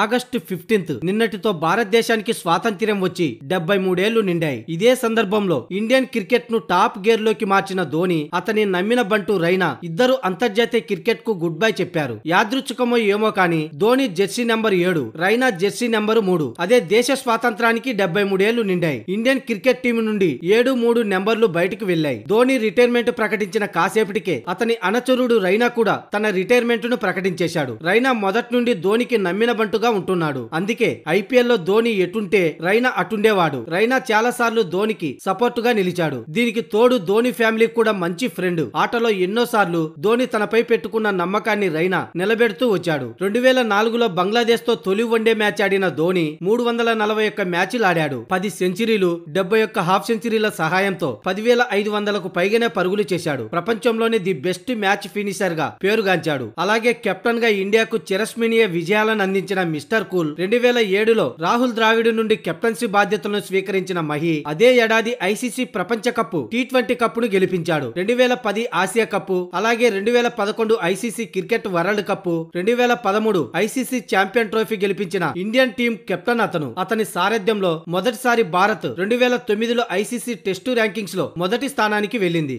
August fifteenth నిన్నటితో భారతదేశానికి స్వాతంత్ర్యం వచ్చి డెబ్బై మూడేళ్లు నిండాయి ఇదే సందర్భంలో ఇండియన్ క్రికెట్ ను టాప్ గేర్ లోకి మార్చిన ధోని అతని నమ్మిన బంటు రైనా ఇద్దరు అంతర్జాతీయ క్రికెట్ కు గుడ్ బై చెప్పారు యాదృచ్ఛకమో ఏమో కానీ ధోని జెర్సీ నెంబర్ ఏడు రైనా జెర్సీ నెంబర్ మూడు అదే దేశ స్వాతంత్రానికి డెబ్బై మూడేళ్లు నిండాయి ఇండియన్ క్రికెట్ టీం నుండి ఏడు మూడు నెంబర్లు బయటకు వెళ్లాయి ధోని రిటైర్మెంట్ ప్రకటించిన కాసేపటికే అతని అనచరుడు రైనా కూడా తన రిటైర్మెంట్ ను ప్రకటించేశాడు రైనా మొదటి నుండి ధోనికి నమ్మిన బంటు సపోర్టుగా ఉంటున్నాడు అందుకే లో ధోని ఎటుంటే రైనా అటుండేవాడు రైనా చాలా సార్లు ధోనికి సపోర్టుగా నిలిచాడు దీనికి తోడు ధోని ఫ్యామిలీ కూడా మంచి ఫ్రెండ్ ఆటలో ఎన్నోసార్లు ధోని తనపై పెట్టుకున్న నమ్మకాన్ని రైనా నిలబెడుతూ వచ్చాడు రెండు వేల నాలుగులో బంగ్లాదేశ్ తో తొలి వన్డే మ్యాచ్ ఆడిన ధోని మూడు వందల నలభై ఒక్క మ్యాచ్లు ఆడాడు పది సెంచరీలు డెబ్బై ఒక్క హాఫ్ సెంచరీల సహాయంతో పదివేల ఐదు వందలకు పైగానే పరుగులు చేశాడు ప్రపంచంలోనే ది బెస్ట్ మ్యాచ్ ఫినిషర్ గా పేరుగాంచాడు అలాగే కెప్టెన్ గా ఇండియాకు చిరస్మినియ విజయాలను అందించిన మిస్టర్ కూల్ రెండు వేల ఏడులో రాహుల్ ద్రావిడ్ నుండి కెప్టెన్సీ బాధ్యతలను స్వీకరించిన మహి అదే ఏడాది ఐసీసీ ప్రపంచ కప్పు టీ ట్వంటీ కప్పును గెలిపించాడు రెండు వేల పది ఆసియా కప్పు అలాగే రెండు వేల పదకొండు ఐసీసీ క్రికెట్ వరల్డ్ కప్పు రెండు వేల పదమూడు ఐసీసీ ఛాంపియన్ ట్రోఫీ గెలిపించిన ఇండియన్ టీం కెప్టెన్ అతను అతని సారథ్యంలో మొదటిసారి భారత్ రెండు వేల తొమ్మిదిలో ఐసీసీ టెస్టు ర్యాంకింగ్స్ లో మొదటి స్థానానికి వెళ్ళింది